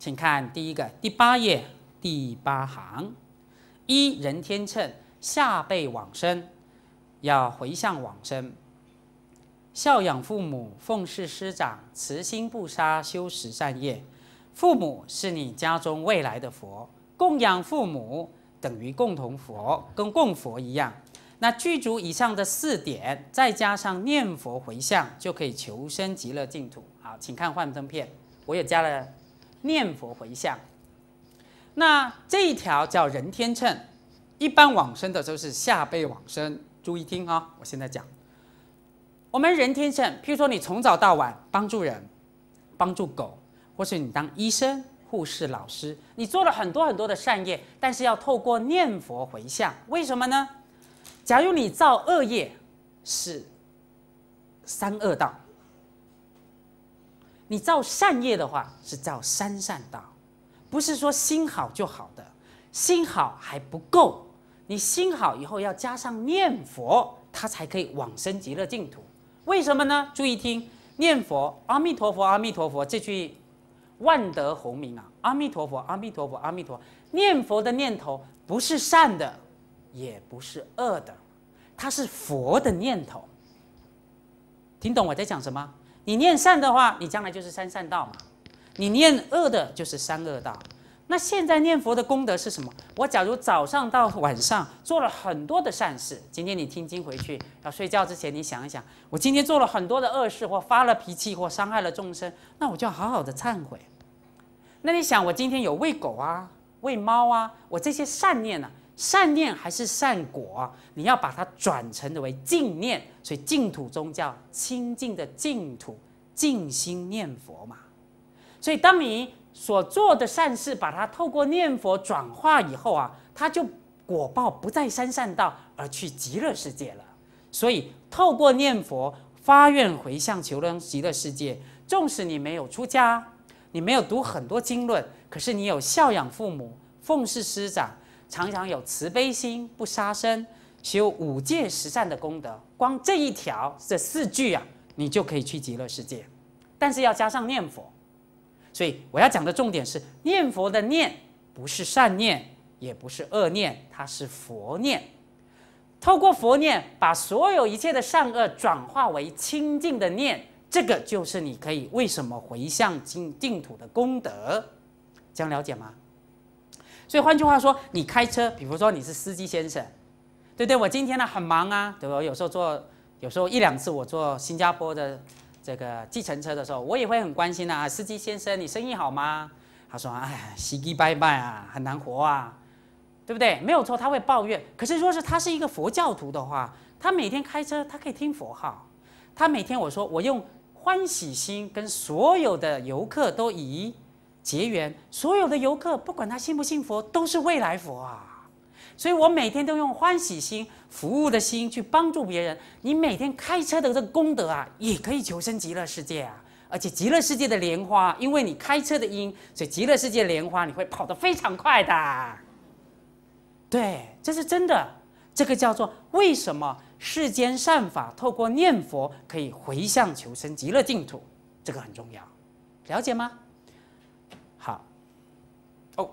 请看第一个第八页第八行，一人天秤下背往生，要回向往生。孝养父母，奉事师长，慈心不杀，修十善业。父母是你家中未来的佛，供养父母等于共同佛，跟供佛一样。那具足以上的四点，再加上念佛回向，就可以求生极乐净土。好，请看幻灯片，我也加了。念佛回向，那这一条叫人天秤，一般往生的都是下辈往生。注意听啊，我现在讲，我们人天秤，譬如说你从早到晚帮助人，帮助狗，或是你当医生、护士、老师，你做了很多很多的善业，但是要透过念佛回向，为什么呢？假如你造恶业，是三恶道。你造善业的话是造三善道，不是说心好就好的，心好还不够，你心好以后要加上念佛，它才可以往生极乐净土。为什么呢？注意听，念佛，阿弥陀佛，阿弥陀佛，这句万德洪名啊，阿弥陀佛，阿弥陀佛，阿弥陀，佛，念佛的念头不是善的，也不是恶的，它是佛的念头。听懂我在讲什么？你念善的话，你将来就是三善道嘛；你念恶的就是三恶道。那现在念佛的功德是什么？我假如早上到晚上做了很多的善事，今天你听经回去要睡觉之前，你想一想，我今天做了很多的恶事，或发了脾气，或伤害了众生，那我就要好好的忏悔。那你想，我今天有喂狗啊，喂猫啊，我这些善念呢？善念还是善果，你要把它转成的为净念，所以净土宗教清净的净土，静心念佛嘛。所以，当你所做的善事，把它透过念佛转化以后啊，它就果报不再三善道，而去极乐世界了。所以，透过念佛发愿回向求生极乐世界，纵使你没有出家，你没有读很多经论，可是你有孝养父母，奉事师长。常常有慈悲心，不杀生，修五戒十善的功德，光这一条这四句啊，你就可以去极乐世界。但是要加上念佛，所以我要讲的重点是念佛的念不是善念，也不是恶念，它是佛念。透过佛念，把所有一切的善恶转化为清净的念，这个就是你可以为什么回向净净土的功德。这样了解吗？所以换句话说，你开车，比如说你是司机先生，对不对？我今天呢很忙啊，对对？有时候坐，有时候一两次我坐新加坡的这个计程车的时候，我也会很关心啊，司机先生，你生意好吗？他说，哎，稀奇拜拜啊，很难活啊，对不对？没有错，他会抱怨。可是，如果是他是一个佛教徒的话，他每天开车，他可以听佛号。他每天，我说我用欢喜心跟所有的游客都以。结缘，所有的游客不管他信不信佛，都是未来佛啊。所以我每天都用欢喜心、服务的心去帮助别人。你每天开车的这功德啊，也可以求生极乐世界啊。而且极乐世界的莲花，因为你开车的因，所以极乐世界莲花你会跑得非常快的。对，这是真的。这个叫做为什么世间善法透过念佛可以回向求生极乐净土？这个很重要，了解吗？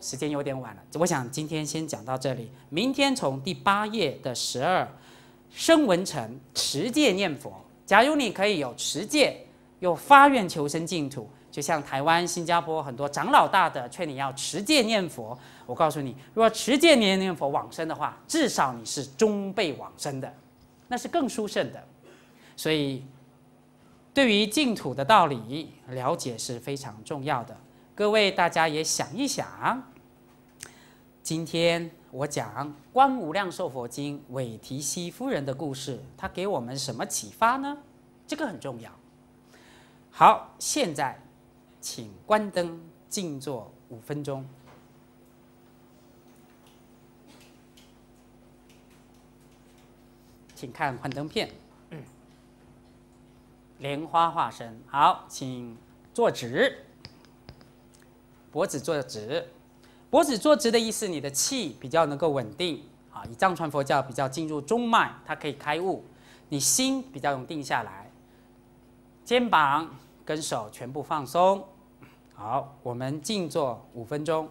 时间有点晚了，我想今天先讲到这里。明天从第八页的十二生文成持戒念佛。假如你可以有持戒，有发愿求生净土，就像台湾、新加坡很多长老大的劝你要持戒念佛。我告诉你，如果持戒念佛往生的话，至少你是中辈往生的，那是更殊胜的。所以，对于净土的道理了解是非常重要的。各位，大家也想一想，今天我讲《观无量寿佛经》韦提希夫人的故事，她给我们什么启发呢？这个很重要。好，现在请关灯，静坐五分钟，请看幻灯片，莲花化身。好，请坐直。脖子坐直，脖子坐直的意思，你的气比较能够稳定啊。以藏传佛教比较进入中脉，它可以开悟，你心比较容易定下来。肩膀跟手全部放松，好，我们静坐五分钟。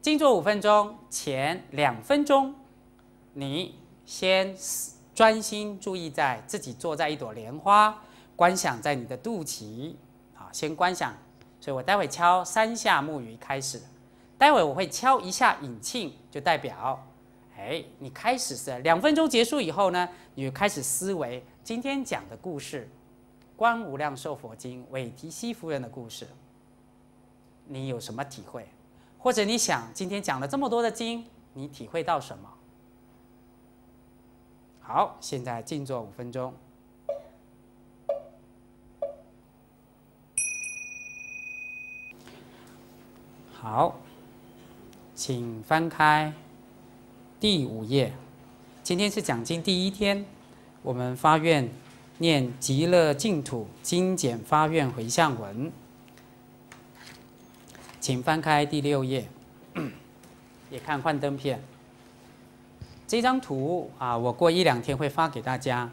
静坐五分钟前两分钟，你先专心注意在自己坐在一朵莲花，观想在你的肚脐啊，先观想。所以我待会敲三下木鱼开始，待会我会敲一下引磬，就代表，哎，你开始是两分钟结束以后呢，你就开始思维今天讲的故事，《观无量寿佛经》韦提希夫人的故事，你有什么体会？或者你想今天讲了这么多的经，你体会到什么？好，现在静坐五分钟。好，请翻开第五页。今天是讲经第一天，我们发愿念《极乐净土精简发愿回向文》。请翻开第六页，也看幻灯片。这张图啊，我过一两天会发给大家。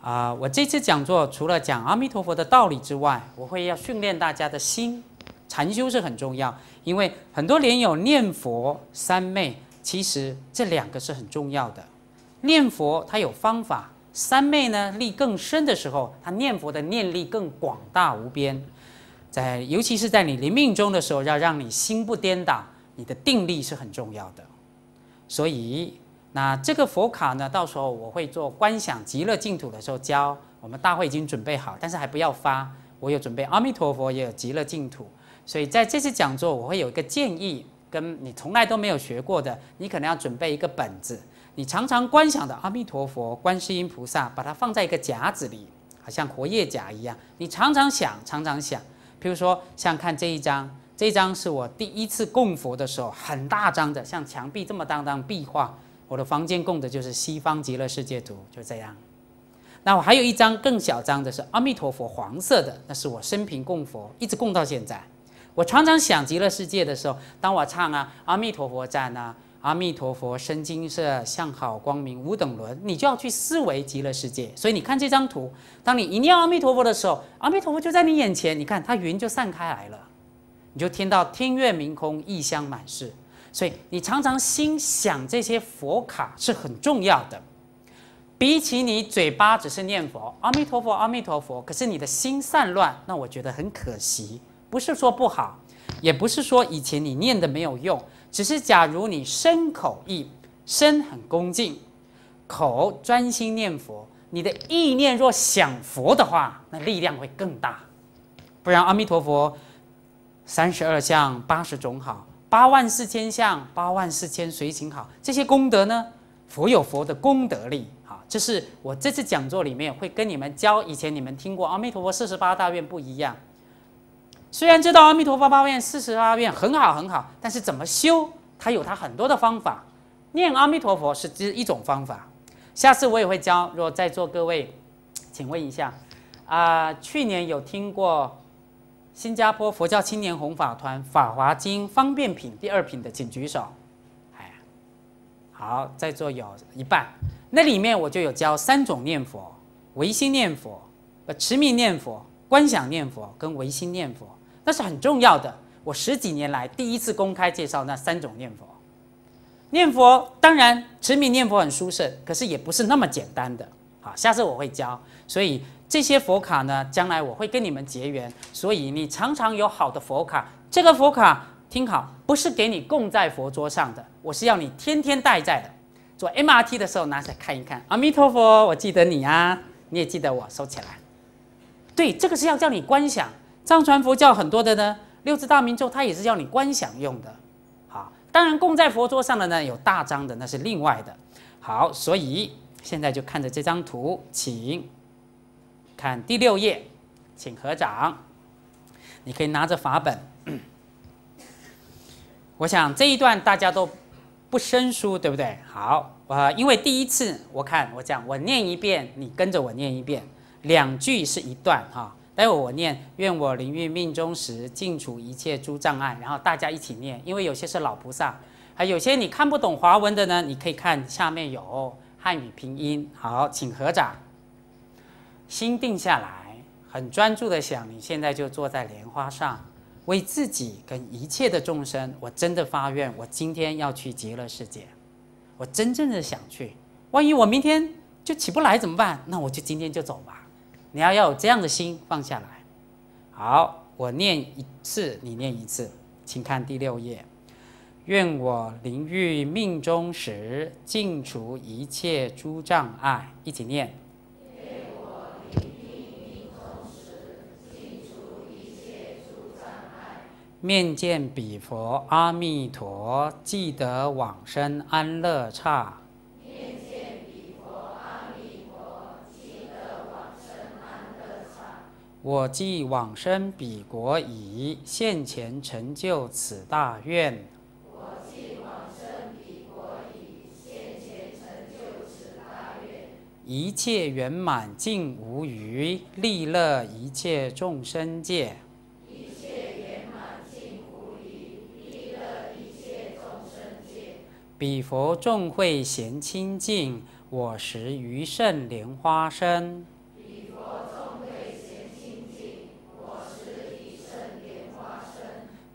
啊，我这次讲座除了讲阿弥陀佛的道理之外，我会要训练大家的心。禅修是很重要，因为很多人有念佛、三昧，其实这两个是很重要的。念佛它有方法，三昧呢力更深的时候，他念佛的念力更广大无边。在尤其是在你临命中的时候，要让你心不颠倒，你的定力是很重要的。所以那这个佛卡呢，到时候我会做观想极乐净土的时候教我们大会已经准备好，但是还不要发。我有准备阿弥陀佛，也有极乐净土。所以在这次讲座，我会有一个建议，跟你从来都没有学过的，你可能要准备一个本子，你常常观想的阿弥陀佛、观世音菩萨，把它放在一个夹子里，好像活页夹一样，你常常想，常常想。譬如说，像看这一张，这张是我第一次供佛的时候，很大张的，像墙壁这么大张壁画。我的房间供的就是西方极乐世界图，就这样。那我还有一张更小张的是阿弥陀佛黄色的，那是我生平供佛，一直供到现在。我常常想极乐世界的时候，当我唱啊阿弥陀佛赞啊，阿弥陀佛身金色，相好光明无等伦，你就要去思维极乐世界。所以你看这张图，当你一念阿弥陀佛的时候，阿弥陀佛就在你眼前。你看它云就散开来了，你就听到天月明空，异香满室。所以你常常心想这些佛卡是很重要的，比起你嘴巴只是念佛阿弥陀佛阿弥陀佛，可是你的心散乱，那我觉得很可惜。不是说不好，也不是说以前你念的没有用，只是假如你身口意身很恭敬，口专心念佛，你的意念若想佛的话，那力量会更大。不然阿弥陀佛，三十二相八十种好，八万四千相八万四千随行好，这些功德呢，佛有佛的功德力。好，这是我这次讲座里面会跟你们教，以前你们听过阿弥陀佛四十八大愿不一样。虽然知道阿弥陀佛八愿、四十二愿很好很好，但是怎么修，它有它很多的方法。念阿弥陀佛是只一种方法，下次我也会教。若在座各位，请问一下，啊，去年有听过新加坡佛教青年弘法团《法华经方便品》第二品的，请举手。哎，好，在座有一半。那里面我就有教三种念佛：唯心念佛、持名念佛、观想念佛，跟唯心念佛。那是很重要的。我十几年来第一次公开介绍那三种念佛。念佛当然持名念佛很舒适，可是也不是那么简单的。好，下次我会教。所以这些佛卡呢，将来我会跟你们结缘。所以你常常有好的佛卡，这个佛卡听好，不是给你供在佛桌上的，我是要你天天带在的。坐 MRT 的时候拿起来看一看，阿弥陀佛，我记得你啊，你也记得我，收起来。对，这个是要叫你观想。藏传佛教很多的呢，六字大明咒它也是叫你观想用的，好，当然供在佛桌上的呢有大张的那是另外的，好，所以现在就看着这张图，请看第六页，请合掌，你可以拿着法本，我想这一段大家都不生疏，对不对？好，啊，因为第一次我看我讲我念一遍，你跟着我念一遍，两句是一段哈。待会我念愿我灵运命中时，尽除一切诸障碍，然后大家一起念，因为有些是老菩萨，还有些你看不懂华文的呢，你可以看下面有汉语拼音。好，请合掌，心定下来，很专注的想，你现在就坐在莲花上，为自己跟一切的众生，我真的发愿，我今天要去极乐世界，我真正的想去，万一我明天就起不来怎么办？那我就今天就走吧。你要要有这样的心放下来。好，我念一次，你念一次。请看第六页。愿我临遇命中时，尽除一切诸障碍。一起念。愿我临欲命中时，尽除一切诸障碍。面见彼佛阿弥陀，即得往生安乐刹。我既往生彼国矣，现前成就此大愿。一切圆满尽无余，利乐一切众生界。彼佛众会咸清净，我时于胜莲花生。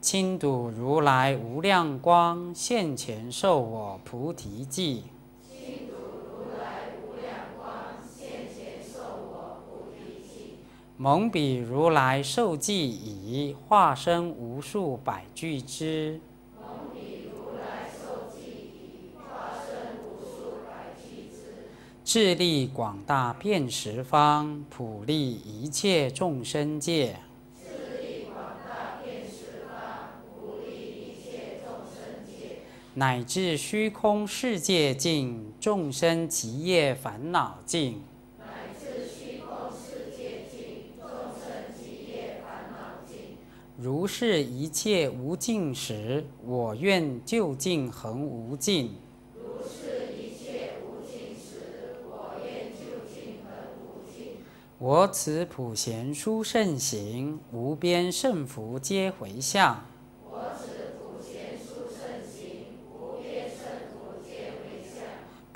亲睹如来无量光，现前受我菩提记。亲睹如来无量光，现前授我菩提记。蒙彼如来授记已，化身无数百俱胝。蒙彼如来授记已，化身无数百俱胝。智力广大遍十方，普利一切众生界。乃至虚空世界尽，众生极业烦恼尽。乃至虚空世界尽，众生极业烦恼尽。如是一切无尽时，我愿究竟恒无尽。如是一切无尽时，我愿究竟恒无尽。我此普贤殊胜行，无边胜福皆回向。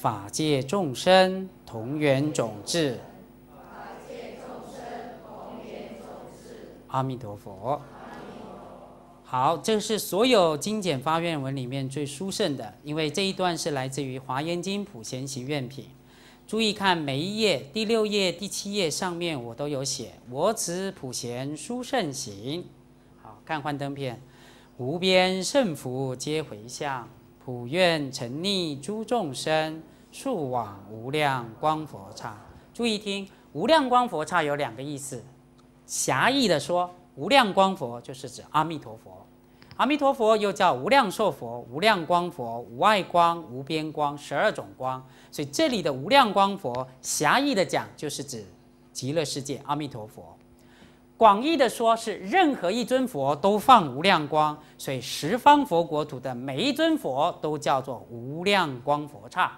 法界众生同源种智，阿弥陀佛。好，这是所有经简发愿文里面最殊胜的，因为这一段是来自于《华严经·普贤行愿品》。注意看，每一页，第六页、第七页上面我都有写“我此普贤殊胜行”。好看幻灯片，无边胜福皆回向。普愿沉溺诸众生，速往无量光佛刹。注意听，无量光佛刹有两个意思。狭义的说，无量光佛就是指阿弥陀佛。阿弥陀佛又叫无量寿佛、无量光佛、无碍光、无边光、十二种光。所以这里的无量光佛，狭义的讲就是指极乐世界阿弥陀佛。广义的说，是任何一尊佛都放无量光，所以十方佛国土的每一尊佛都叫做无量光佛刹，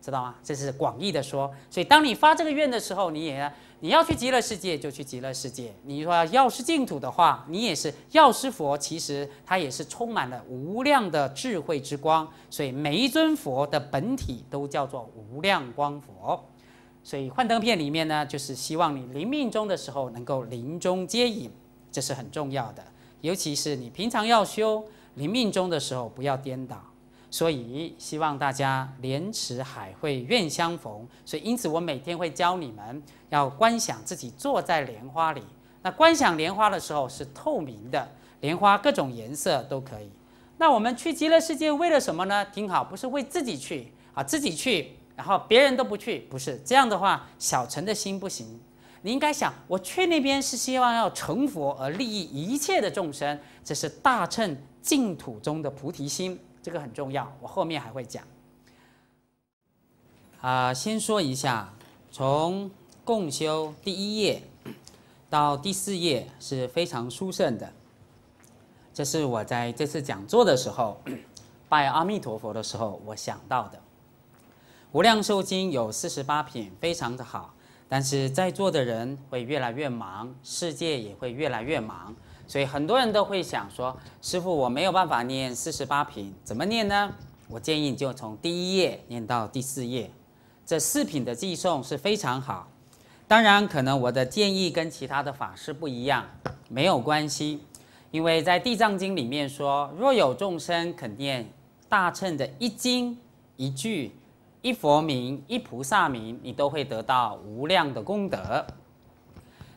知道吗？这是广义的说。所以当你发这个愿的时候，你也你要去极乐世界就去极乐世界，你说药师净土的话，你也是药师佛，其实它也是充满了无量的智慧之光，所以每一尊佛的本体都叫做无量光佛。所以幻灯片里面呢，就是希望你临命中的时候能够临终接引，这是很重要的。尤其是你平常要修，临命中的时候不要颠倒。所以希望大家莲池海会愿相逢。所以因此我每天会教你们要观想自己坐在莲花里。那观想莲花的时候是透明的，莲花各种颜色都可以。那我们去极乐世界为了什么呢？听好，不是为自己去啊，自己去。然后别人都不去，不是这样的话，小乘的心不行。你应该想，我去那边是希望要成佛而利益一切的众生，这是大乘净土中的菩提心，这个很重要。我后面还会讲。啊，先说一下，从共修第一页到第四页是非常殊胜的。这是我在这次讲座的时候拜阿弥陀佛的时候我想到的。无量寿经有四十八品，非常的好。但是在座的人会越来越忙，世界也会越来越忙，所以很多人都会想说：“师傅，我没有办法念四十八品，怎么念呢？”我建议就从第一页念到第四页，这四品的寄送是非常好。当然，可能我的建议跟其他的法师不一样，没有关系，因为在地藏经里面说：“若有众生肯念大乘的一经一句。”一佛名，一菩萨名，你都会得到无量的功德。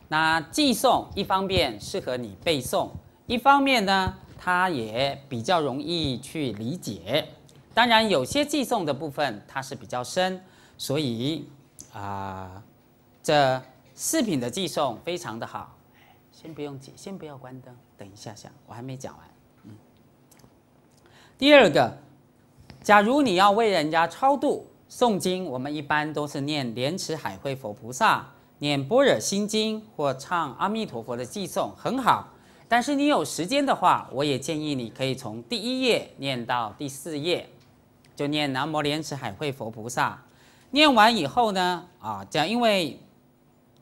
那寄诵一方面适合你背诵，一方面呢，它也比较容易去理解。当然，有些寄诵的部分它是比较深，所以啊，这饰品的寄诵非常的好。先不用急，先不要关灯，等一下下，我还没讲完。嗯，第二个，假如你要为人家超度。诵经，我们一般都是念莲池海会佛菩萨，念《般若心经》或唱阿弥陀佛的偈颂，很好。但是你有时间的话，我也建议你可以从第一页念到第四页，就念南无莲池海会佛菩萨。念完以后呢，啊，这样因为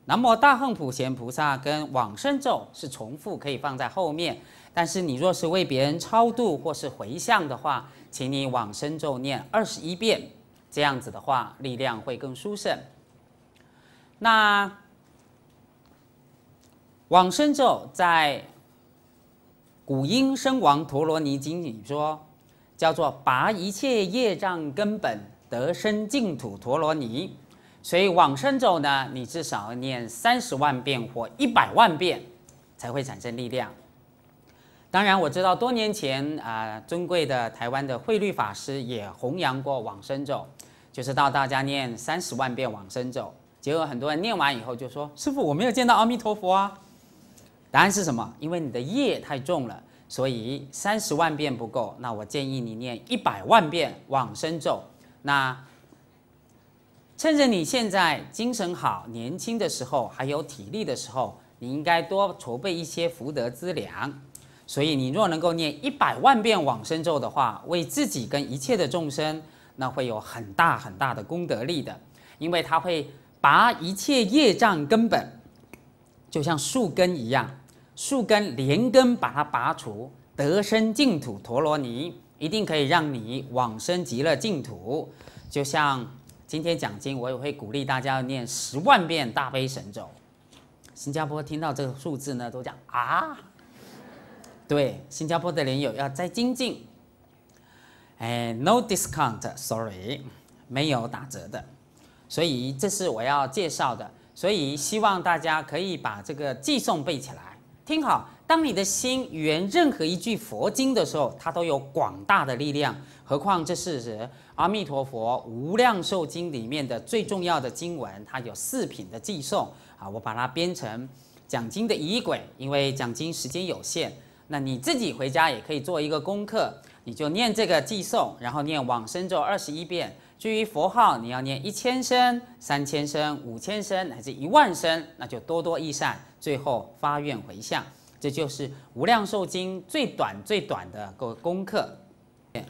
南无大横普贤菩萨跟往生咒是重复，可以放在后面。但是你若是为别人超度或是回向的话，请你往生咒念二十一遍。这样子的话，力量会更殊胜。那往生咒在《古音声王陀罗尼经》里说，叫做拔一切业障根本得生净土陀罗尼。所以往生咒呢，你至少念三十万遍或一百万遍，才会产生力量。当然，我知道多年前啊，尊贵的台湾的慧律法师也弘扬过往生咒。就是到大家念三十万遍往生咒，结果很多人念完以后就说：“师傅，我没有见到阿弥陀佛啊。”答案是什么？因为你的业太重了，所以三十万遍不够。那我建议你念一百万遍往生咒。那趁着你现在精神好、年轻的时候还有体力的时候，你应该多筹备一些福德资粮。所以你若能够念一百万遍往生咒的话，为自己跟一切的众生。那会有很大很大的功德力的，因为它会拔一切业障根本，就像树根一样，树根连根把它拔除，得生净土陀罗尼一定可以让你往生极乐净土。就像今天讲经，我也会鼓励大家念十万遍大悲神咒。新加坡听到这个数字呢，都讲啊，对，新加坡的莲友要再精进。哎，no discount，sorry，没有打折的，所以这是我要介绍的，所以希望大家可以把这个寄送背起来。听好，当你的心圆任何一句佛经的时候，它都有广大的力量，何况这是阿弥陀佛无量寿经里面的最重要的经文，它有四品的寄送啊，我把它编成讲经的仪轨，因为讲经时间有限，那你自己回家也可以做一个功课。你就念这个寄送，然后念往生咒二十一遍。至于佛号，你要念一千声、三千声、五千声，还是一万声，那就多多益善。最后发愿回向，这就是《无量寿经》最短最短的个功课。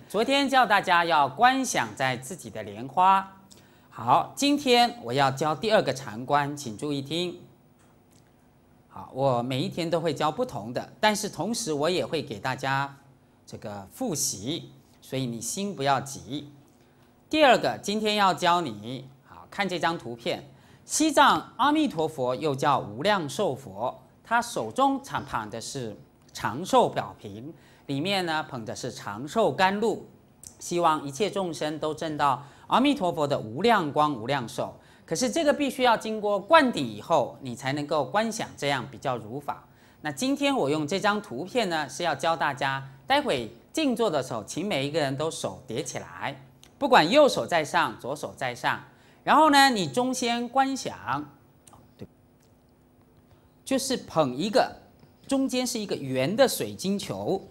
昨天教大家要观想在自己的莲花。好，今天我要教第二个禅观，请注意听。好，我每一天都会教不同的，但是同时我也会给大家。这个复习，所以你心不要急。第二个，今天要教你，好看这张图片，西藏阿弥陀佛又叫无量寿佛，他手中常捧的是长寿表瓶，里面呢捧的是长寿甘露，希望一切众生都证到阿弥陀佛的无量光、无量寿。可是这个必须要经过灌顶以后，你才能够观想这样比较如法。那今天我用这张图片呢，是要教大家。待会静坐的时候，请每一个人都手叠起来，不管右手在上，左手在上。然后呢，你中间观想，对，就是捧一个，中间是一个圆的水晶球。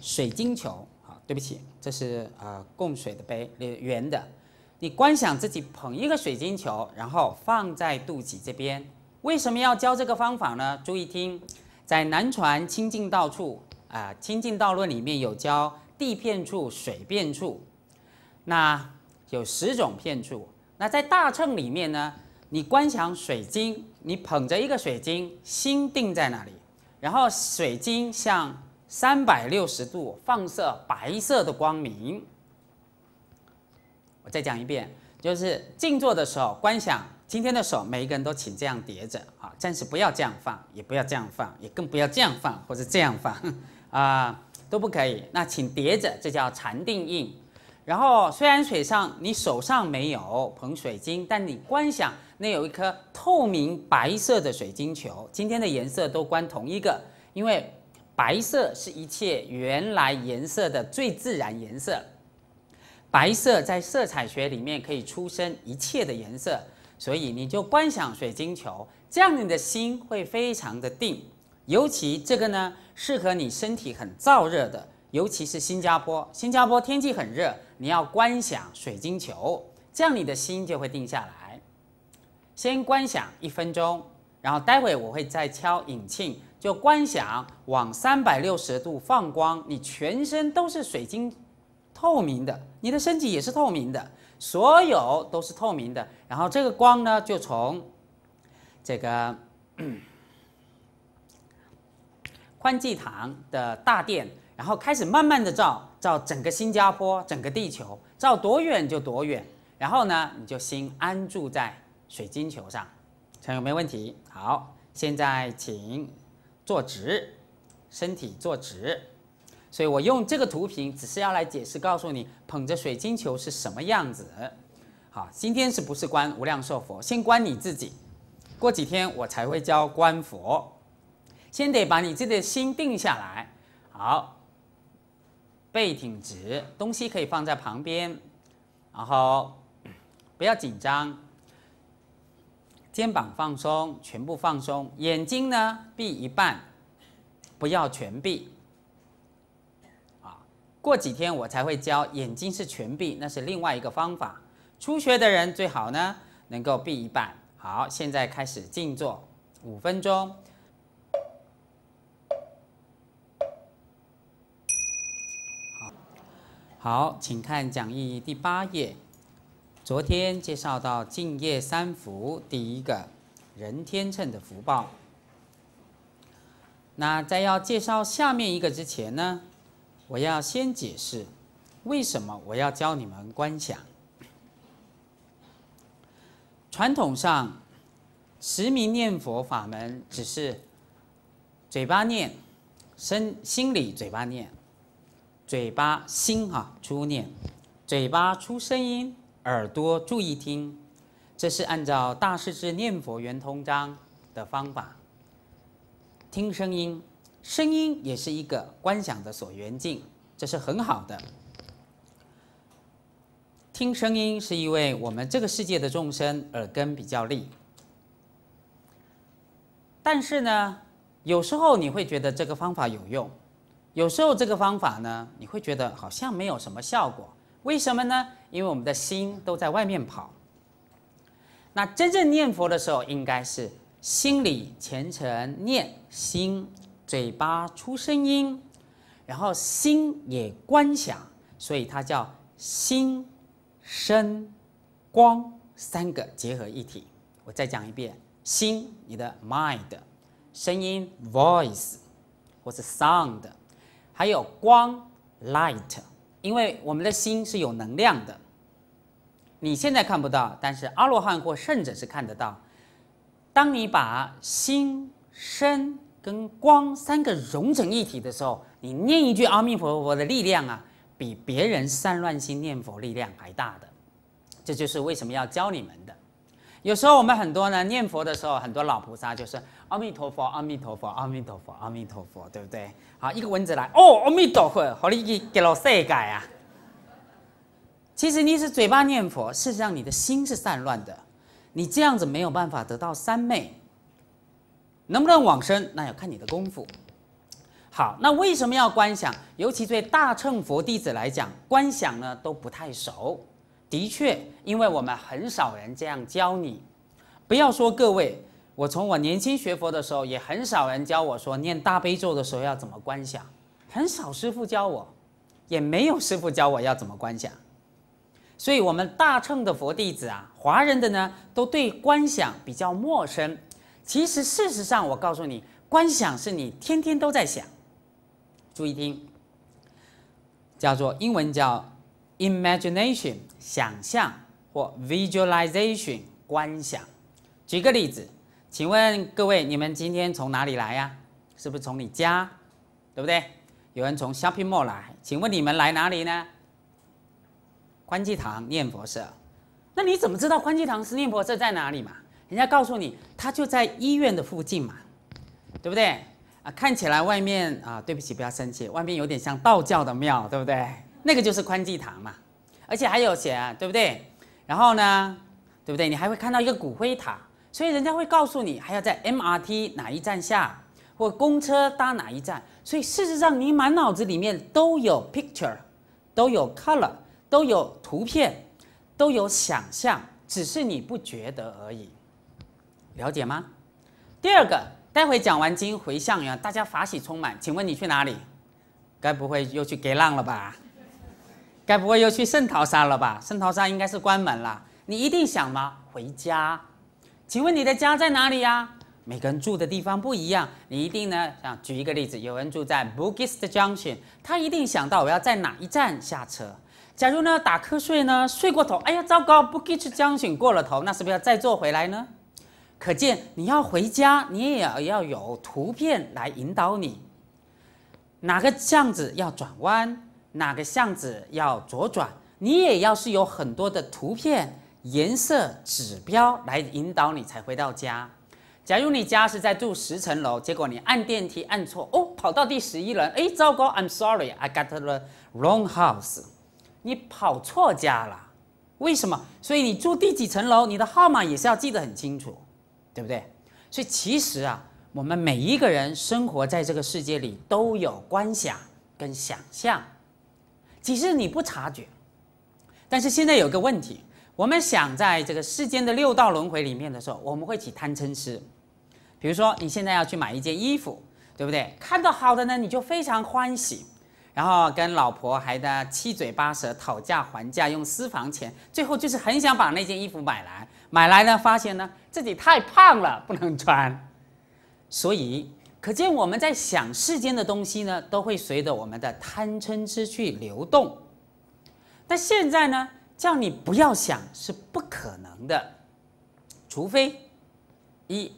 水晶球，好，对不起，这是呃供水的杯，圆的。你观想自己捧一个水晶球，然后放在肚脐这边。为什么要教这个方法呢？注意听。在南传清净道处啊，清净道论里面有教地片处、水变处，那有十种片处。那在大乘里面呢，你观想水晶，你捧着一个水晶，心定在那里，然后水晶向三百六十度放射白色的光明。我再讲一遍。就是静坐的时候，观想今天的手，每一个人都请这样叠着啊，暂时不要这样放，也不要这样放，也更不要这样放或者这样放啊，都不可以。那请叠着，这叫禅定印。然后虽然水上你手上没有捧水晶，但你观想那有一颗透明白色的水晶球。今天的颜色都观同一个，因为白色是一切原来颜色的最自然颜色。白色在色彩学里面可以出生一切的颜色，所以你就观想水晶球，这样你的心会非常的定。尤其这个呢，适合你身体很燥热的，尤其是新加坡。新加坡天气很热，你要观想水晶球，这样你的心就会定下来。先观想一分钟，然后待会我会再敲引磬，就观想往三百六十度放光，你全身都是水晶透明的。你的身体也是透明的，所有都是透明的。然后这个光呢，就从这个宽济堂的大殿，然后开始慢慢的照照整个新加坡，整个地球，照多远就多远。然后呢，你就心安住在水晶球上。朋友，没问题。好，现在请坐直，身体坐直。所以我用这个图屏只是要来解释，告诉你捧着水晶球是什么样子。好，今天是不是观无量寿佛？先观你自己，过几天我才会教观佛。先得把你自己的心定下来。好，背挺直，东西可以放在旁边，然后不要紧张，肩膀放松，全部放松。眼睛呢，闭一半，不要全闭。过几天我才会教眼睛是全闭，那是另外一个方法。初学的人最好呢能够闭一半。好，现在开始静坐五分钟。好，请看讲义第八页。昨天介绍到敬业三福，第一个人天秤的福报。那在要介绍下面一个之前呢？我要先解释，为什么我要教你们观想。传统上，十名念佛法门只是嘴巴念，心心里嘴巴念，嘴巴心哈出念，嘴巴出声音，耳朵注意听。这是按照《大势至念佛圆通章》的方法，听声音。声音也是一个观想的所缘境，这是很好的。听声音是因为我们这个世界的众生耳根比较利，但是呢，有时候你会觉得这个方法有用，有时候这个方法呢，你会觉得好像没有什么效果。为什么呢？因为我们的心都在外面跑。那真正念佛的时候，应该是心里虔诚念心。嘴巴出声音，然后心也观想，所以它叫心、声、光三个结合一体。我再讲一遍：心，你的 mind；声音，voice，或是 sound；还有光，light。因为我们的心是有能量的，你现在看不到，但是阿罗汉或圣者是看得到。当你把心声跟光三个融成一体的时候，你念一句阿弥陀佛的力量啊，比别人散乱心念佛力量还大的，这就是为什么要教你们的。有时候我们很多呢念佛的时候，很多老菩萨就是阿弥陀佛，阿弥陀佛，阿弥陀佛，阿弥陀佛，对不对？好，一个文字来，哦，阿弥陀佛，好，你给给了世界啊。其实你是嘴巴念佛，事实上你的心是散乱的，你这样子没有办法得到三昧。能不能往生，那要看你的功夫。好，那为什么要观想？尤其对大乘佛弟子来讲，观想呢都不太熟。的确，因为我们很少人这样教你。不要说各位，我从我年轻学佛的时候，也很少人教我说念大悲咒的时候要怎么观想，很少师傅教我，也没有师傅教我要怎么观想。所以，我们大乘的佛弟子啊，华人的呢，都对观想比较陌生。其实，事实上，我告诉你，观想是你天天都在想。注意听，叫做英文叫 imagination，想象或 visualization，观想。举个例子，请问各位，你们今天从哪里来呀？是不是从你家？对不对？有人从 shopping mall 来，请问你们来哪里呢？宽济堂念佛社。那你怎么知道宽济堂是念佛社在哪里嘛？人家告诉你，他就在医院的附近嘛，对不对？啊，看起来外面啊，对不起，不要生气，外面有点像道教的庙，对不对？那个就是宽济堂嘛，而且还有啊，对不对？然后呢，对不对？你还会看到一个骨灰塔，所以人家会告诉你，还要在 MRT 哪一站下，或公车搭哪一站。所以事实上，你满脑子里面都有 picture，都有 color，都有图片，都有想象，只是你不觉得而已。了解吗？第二个，待会讲完经回向呀，大家法喜充满。请问你去哪里？该不会又去割浪了吧？该不会又去圣淘沙了吧？圣淘沙应该是关门了。你一定想吗？回家。请问你的家在哪里呀？每个人住的地方不一样。你一定呢，想举一个例子，有人住在 Bugis Junction，他一定想到我要在哪一站下车。假如呢打瞌睡呢，睡过头，哎呀，糟糕，Bugis Junction 过了头，那是不是要再坐回来呢？可见你要回家，你也要要有图片来引导你，哪个巷子要转弯，哪个巷子要左转，你也要是有很多的图片、颜色指标来引导你才回到家。假如你家是在住十层楼，结果你按电梯按错，哦，跑到第十一楼，哎，糟糕，I'm sorry, I got the wrong house，你跑错家了。为什么？所以你住第几层楼，你的号码也是要记得很清楚。对不对？所以其实啊，我们每一个人生活在这个世界里，都有观想跟想象，即使你不察觉。但是现在有个问题，我们想在这个世间的六道轮回里面的时候，我们会起贪嗔痴。比如说，你现在要去买一件衣服，对不对？看到好的呢，你就非常欢喜，然后跟老婆、还在七嘴八舌讨价还价，用私房钱，最后就是很想把那件衣服买来。买来呢，发现呢自己太胖了，不能穿，所以可见我们在想世间的东西呢，都会随着我们的贪嗔痴去流动。但现在呢，叫你不要想是不可能的，除非一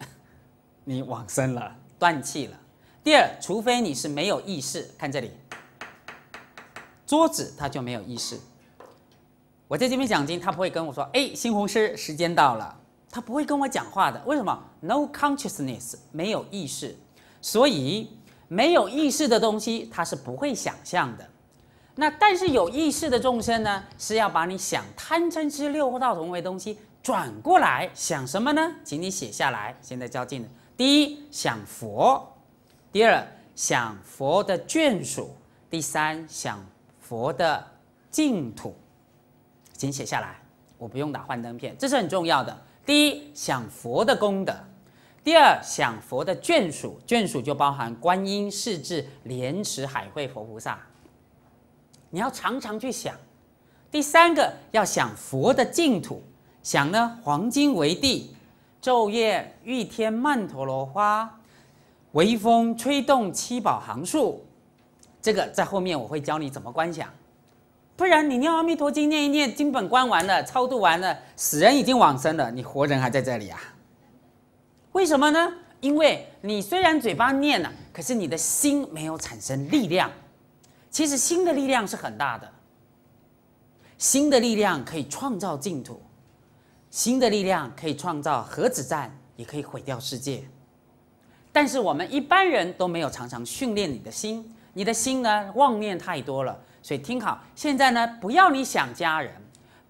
你往生了，断气了；第二，除非你是没有意识。看这里，桌子它就没有意识。我在这边讲经，他不会跟我说：“哎，新红师，时间到了。”他不会跟我讲话的。为什么？No consciousness，没有意识，所以没有意识的东西，他是不会想象的。那但是有意识的众生呢，是要把你想贪嗔痴六道同为东西转过来想什么呢？请你写下来。现在教静，第一想佛，第二想佛的眷属，第三想佛的净土。请写下来，我不用打幻灯片，这是很重要的。第一，想佛的功德；第二，想佛的眷属，眷属就包含观音、世智、莲池、海会佛菩萨。你要常常去想。第三个，要想佛的净土，想呢，黄金为地，昼夜欲天曼陀罗花，微风吹动七宝行树。这个在后面我会教你怎么观想。不然你念阿弥陀经念一念经本观完了超度完了，死人已经往生了，你活人还在这里啊？为什么呢？因为你虽然嘴巴念了，可是你的心没有产生力量。其实心的力量是很大的，心的力量可以创造净土，心的力量可以创造核子战，也可以毁掉世界。但是我们一般人都没有常常训练你的心，你的心呢，妄念太多了。所以听好，现在呢，不要你想家人，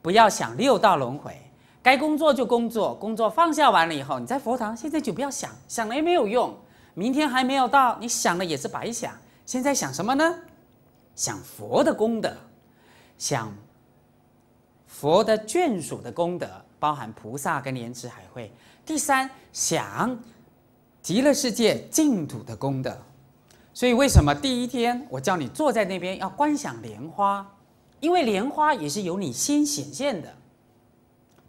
不要想六道轮回，该工作就工作，工作放下完了以后，你在佛堂现在就不要想，想了也没有用，明天还没有到，你想了也是白想。现在想什么呢？想佛的功德，想佛的眷属的功德，包含菩萨跟莲池海会。第三，想极乐世界净土的功德。所以为什么第一天我叫你坐在那边要观想莲花？因为莲花也是由你心显现的。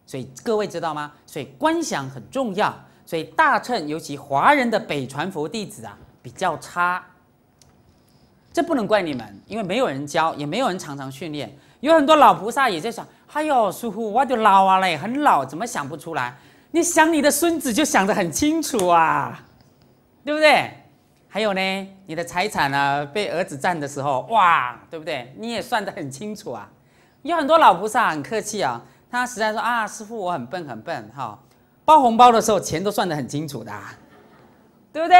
所以各位知道吗？所以观想很重要。所以大乘尤其华人的北传佛弟子啊比较差。这不能怪你们，因为没有人教，也没有人常常训练。有很多老菩萨也在想：哎呦，师傅，我就老啊嘞，很老，怎么想不出来？你想你的孙子就想得很清楚啊，对不对？还有呢，你的财产呢被儿子占的时候，哇，对不对？你也算得很清楚啊。有很多老菩萨很客气啊，他实在说啊，师傅我很笨很笨哈。包红包的时候钱都算得很清楚的，对不对？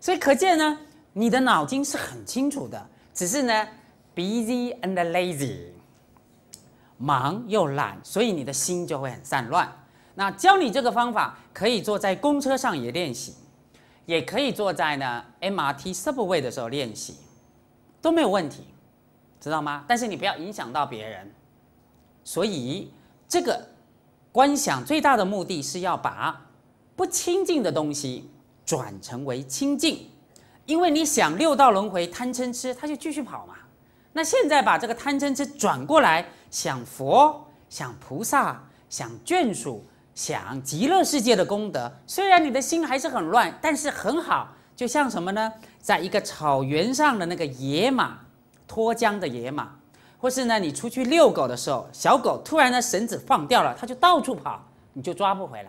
所以可见呢，你的脑筋是很清楚的，只是呢，busy and lazy，忙又懒，所以你的心就会很散乱。那教你这个方法，可以坐在公车上也练习。也可以坐在呢 MRT subway 的时候练习，都没有问题，知道吗？但是你不要影响到别人。所以这个观想最大的目的是要把不清净的东西转成为清净，因为你想六道轮回贪嗔痴，他就继续跑嘛。那现在把这个贪嗔痴转过来，想佛、想菩萨、想眷属。想极乐世界的功德，虽然你的心还是很乱，但是很好，就像什么呢？在一个草原上的那个野马，脱缰的野马，或是呢，你出去遛狗的时候，小狗突然呢绳子放掉了，它就到处跑，你就抓不回来。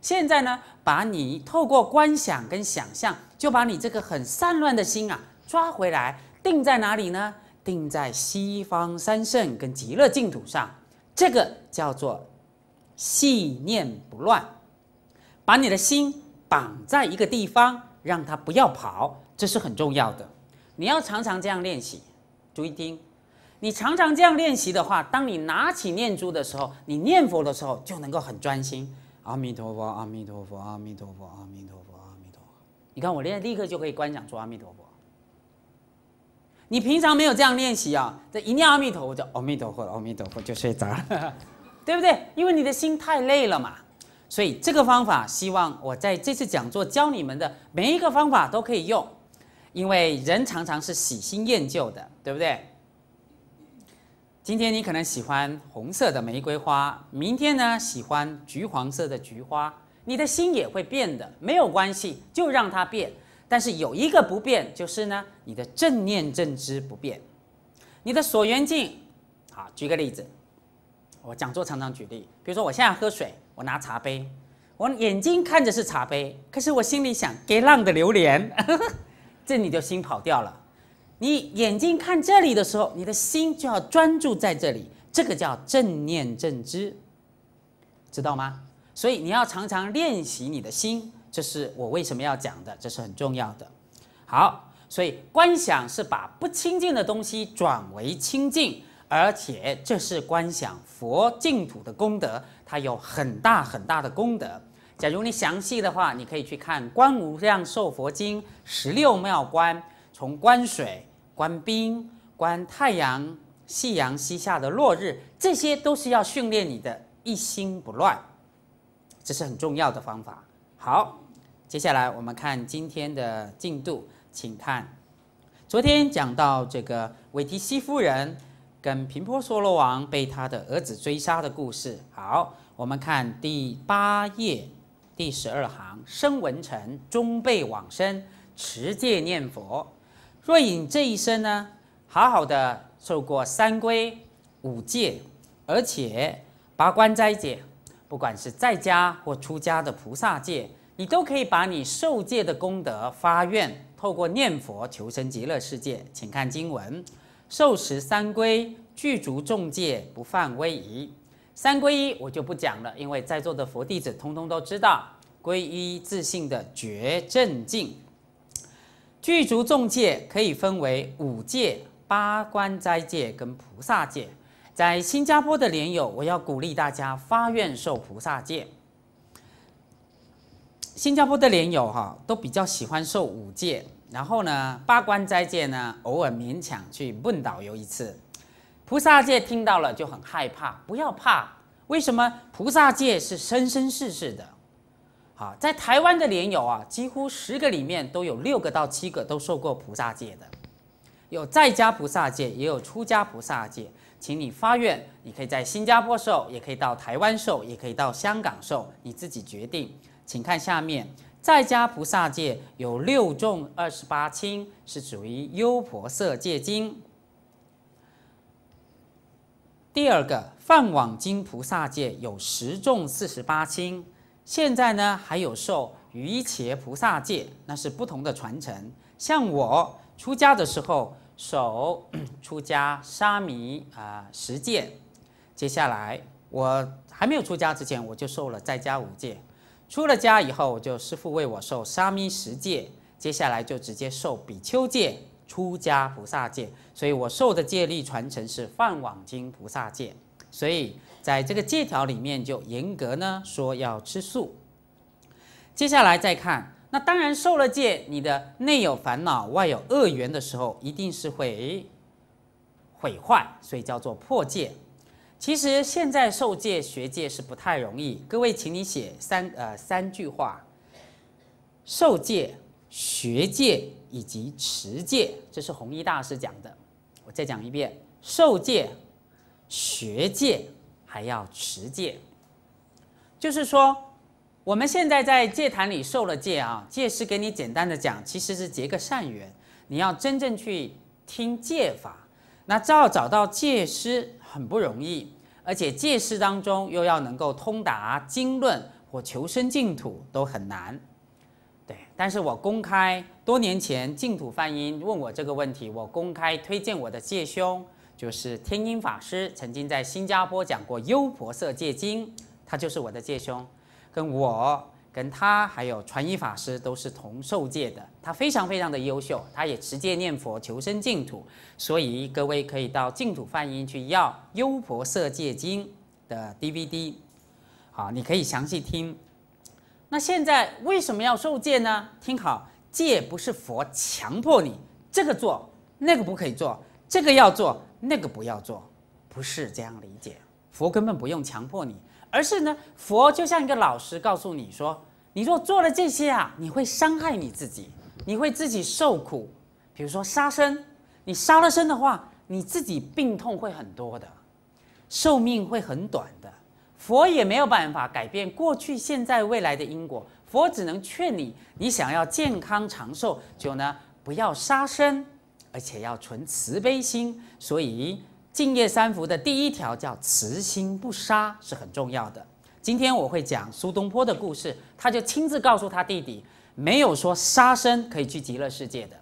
现在呢，把你透过观想跟想象，就把你这个很散乱的心啊抓回来，定在哪里呢？定在西方三圣跟极乐净土上，这个叫做。细念不乱，把你的心绑在一个地方，让它不要跑，这是很重要的。你要常常这样练习，注意听。你常常这样练习的话，当你拿起念珠的时候，你念佛的时候就能够很专心。阿弥陀佛，阿弥陀佛，阿弥陀佛，阿弥陀佛，阿弥陀佛。你看我练，立刻就可以观想出阿弥陀佛。你平常没有这样练习啊，这一念阿弥陀佛，阿弥陀佛，阿弥陀佛就睡着。对不对？因为你的心太累了嘛，所以这个方法，希望我在这次讲座教你们的每一个方法都可以用，因为人常常是喜新厌旧的，对不对？今天你可能喜欢红色的玫瑰花，明天呢喜欢橘黄色的菊花，你的心也会变的，没有关系，就让它变。但是有一个不变，就是呢，你的正念正知不变，你的所缘境。好，举个例子。我讲座常常举例，比如说我现在喝水，我拿茶杯，我眼睛看着是茶杯，可是我心里想给浪的榴莲，这你就心跑掉了。你眼睛看这里的时候，你的心就要专注在这里，这个叫正念正知，知道吗？所以你要常常练习你的心，这是我为什么要讲的，这是很重要的。好，所以观想是把不清净的东西转为清净。而且这是观想佛净土的功德，它有很大很大的功德。假如你详细的话，你可以去看《观无量寿佛经》十六妙观，从观水、观冰、观太阳、夕阳西下的落日，这些都是要训练你的一心不乱，这是很重要的方法。好，接下来我们看今天的进度，请看，昨天讲到这个韦提希夫人。跟平婆娑罗王被他的儿子追杀的故事。好，我们看第八页第十二行，生文成终被往生持戒念佛。若隐这一生呢，好好的受过三规五戒，而且把关斋戒，不管是在家或出家的菩萨戒，你都可以把你受戒的功德发愿，透过念佛求生极乐世界。请看经文。受持三规，具足众戒，不犯威仪。三规一我就不讲了，因为在座的佛弟子通通都知道。皈依自信的觉正净，具足众戒可以分为五戒、八关斋戒跟菩萨戒。在新加坡的莲友，我要鼓励大家发愿受菩萨戒。新加坡的莲友哈，都比较喜欢受五戒。然后呢，八关斋戒呢，偶尔勉强去问导游一次。菩萨戒听到了就很害怕，不要怕。为什么菩萨戒是生生世世的？好，在台湾的莲友啊，几乎十个里面都有六个到七个都受过菩萨戒的，有在家菩萨戒，也有出家菩萨戒。请你发愿，你可以在新加坡受，也可以到台湾受，也可以到香港受，你自己决定。请看下面。在家菩萨戒有六重二十八轻，是属于优婆塞戒经。第二个饭网经菩萨戒有十重四十八轻，现在呢还有受瑜伽菩萨戒，那是不同的传承。像我出家的时候守出家沙弥啊十戒，接下来我还没有出家之前我就受了在家五戒。出了家以后，就师父为我受沙弥十戒，接下来就直接受比丘戒、出家菩萨戒，所以我受的戒律传承是《梵网经》菩萨戒，所以在这个戒条里面就严格呢说要吃素。接下来再看，那当然受了戒，你的内有烦恼，外有恶缘的时候，一定是会毁坏，所以叫做破戒。其实现在受戒学戒是不太容易。各位，请你写三呃三句话：受戒、学戒以及持戒。这是弘一大师讲的。我再讲一遍：受戒、学戒，还要持戒。就是说，我们现在在戒坛里受了戒啊，戒师给你简单的讲，其实是结个善缘。你要真正去听戒法，那要找到戒师。很不容易，而且戒势当中又要能够通达经论或求生净土都很难，对。但是我公开多年前净土梵音问我这个问题，我公开推荐我的戒兄，就是天音法师曾经在新加坡讲过《优婆塞戒经》，他就是我的戒兄，跟我。跟他还有传一法师都是同受戒的，他非常非常的优秀，他也持戒念佛求生净土，所以各位可以到净土梵音去要《优婆塞戒经》的 DVD，好，你可以详细听。那现在为什么要受戒呢？听好，戒不是佛强迫你这个做那个不可以做，这个要做那个不要做，不是这样理解。佛根本不用强迫你，而是呢，佛就像一个老师告诉你说。你若做了这些啊，你会伤害你自己，你会自己受苦。比如说杀生，你杀了生的话，你自己病痛会很多的，寿命会很短的。佛也没有办法改变过去、现在、未来的因果，佛只能劝你，你想要健康长寿，就呢不要杀生，而且要存慈悲心。所以，净业三福的第一条叫慈心不杀是很重要的。今天我会讲苏东坡的故事，他就亲自告诉他弟弟，没有说杀生可以去极乐世界的，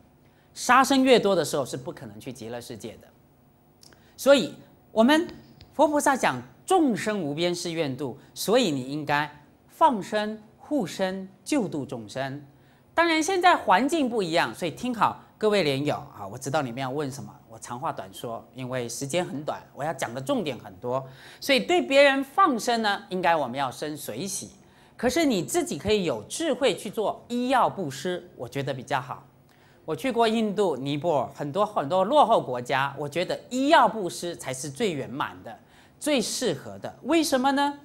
杀生越多的时候是不可能去极乐世界的。所以我们佛菩萨讲众生无边誓愿度，所以你应该放生、护生、救度众生。当然现在环境不一样，所以听好，各位莲友啊，我知道你们要问什么。长话短说，因为时间很短，我要讲的重点很多，所以对别人放生呢，应该我们要生水洗。可是你自己可以有智慧去做医药布施，我觉得比较好。我去过印度、尼泊尔很多很多落后国家，我觉得医药布施才是最圆满的、最适合的。为什么呢？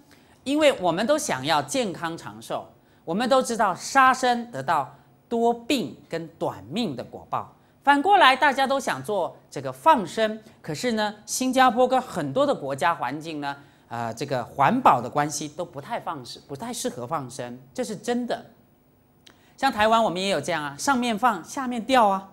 因为我们都想要健康长寿，我们都知道杀生得到多病跟短命的果报。反过来，大家都想做这个放生，可是呢，新加坡跟很多的国家环境呢，呃，这个环保的关系都不太放生，不太适合放生，这是真的。像台湾，我们也有这样啊，上面放，下面钓啊。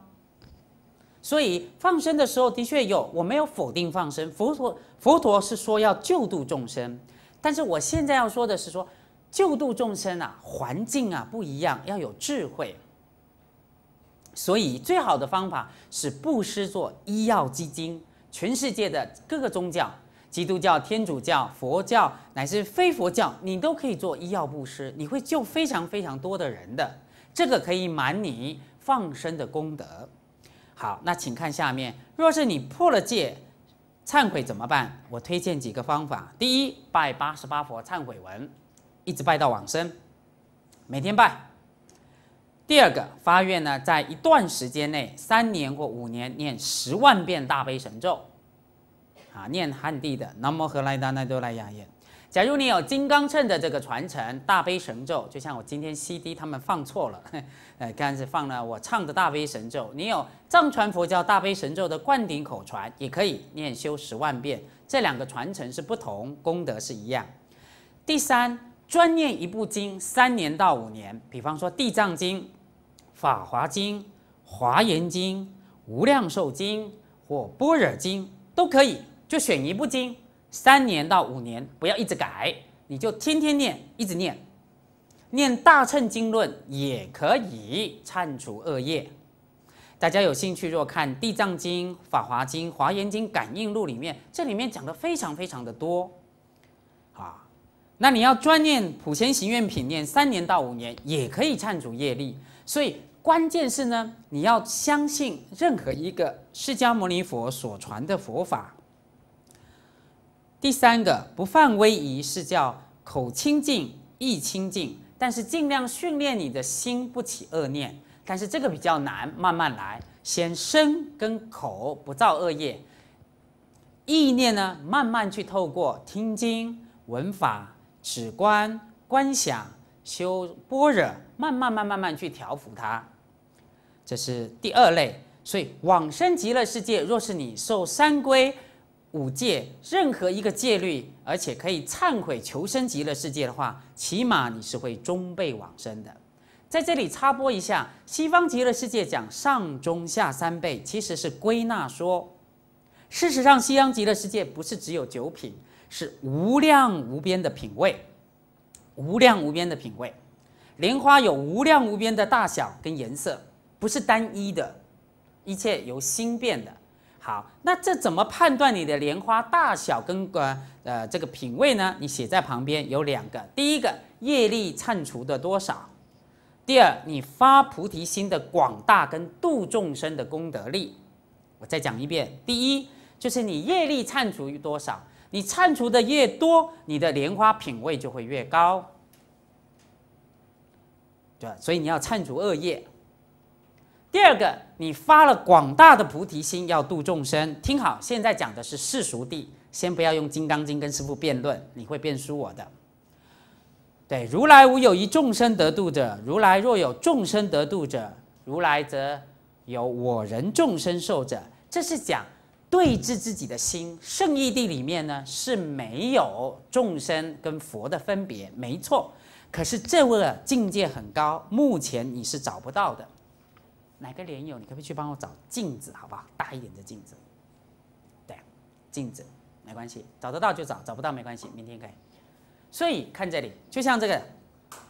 所以放生的时候，的确有，我没有否定放生。佛陀佛陀是说要救度众生，但是我现在要说的是说，救度众生啊，环境啊不一样，要有智慧。所以，最好的方法是布施做医药基金。全世界的各个宗教，基督教、天主教、佛教，乃至非佛教，你都可以做医药布施，你会救非常非常多的人的。这个可以满你放生的功德。好，那请看下面。若是你破了戒，忏悔怎么办？我推荐几个方法。第一，拜八十八佛忏悔文，一直拜到往生，每天拜。第二个发愿呢，在一段时间内，三年或五年念十万遍大悲神咒，啊，念汉地的南无喝来达那多来雅耶。假如你有金刚秤的这个传承，大悲神咒，就像我今天 CD 他们放错了，哎，开始放了我唱的大悲神咒。你有藏传佛教大悲神咒的灌顶口传，也可以念修十万遍。这两个传承是不同，功德是一样。第三，专念一部经三年到五年，比方说《地藏经》。法华经、华严经、无量寿经或般若经都可以，就选一部经，三年到五年，不要一直改，你就天天念，一直念。念大乘经论也可以忏除恶业。大家有兴趣，若看《地藏经》《法华经》《华严经》《感应录》里面，这里面讲的非常非常的多。啊，那你要专念普贤行愿品，念三年到五年也可以忏除业力，所以。关键是呢，你要相信任何一个释迦牟尼佛所传的佛法。第三个不犯威仪是叫口清净、意清净，但是尽量训练你的心不起恶念。但是这个比较难，慢慢来，先身跟口不造恶业，意念呢慢慢去透过听经、闻法、止观、观想。修般若，慢慢慢慢慢去调伏它，这是第二类。所以往生极乐世界，若是你受三规五戒任何一个戒律，而且可以忏悔求生极乐世界的话，起码你是会中辈往生的。在这里插播一下，西方极乐世界讲上中下三辈，其实是归纳说。事实上，西方极乐世界不是只有九品，是无量无边的品位。无量无边的品味，莲花有无量无边的大小跟颜色，不是单一的，一切由心变的。好，那这怎么判断你的莲花大小跟呃呃这个品味呢？你写在旁边有两个，第一个业力忏除的多少，第二你发菩提心的广大跟度众生的功德力。我再讲一遍，第一就是你业力忏除多少。你忏除的越多，你的莲花品位就会越高。对，所以你要忏除恶业。第二个，你发了广大的菩提心，要度众生。听好，现在讲的是世俗地，先不要用《金刚经》跟师父辩论，你会辩输我的。对，如来无有一众生得度者，如来若有众生得度者，如来则有我人众生受者。这是讲。对治自己的心，圣义地里面呢是没有众生跟佛的分别，没错。可是这位境界很高，目前你是找不到的。哪个莲友，你可不可以去帮我找镜子，好不好？大一点的镜子。对，镜子，没关系，找得到就找，找不到没关系，明天可以。所以看这里，就像这个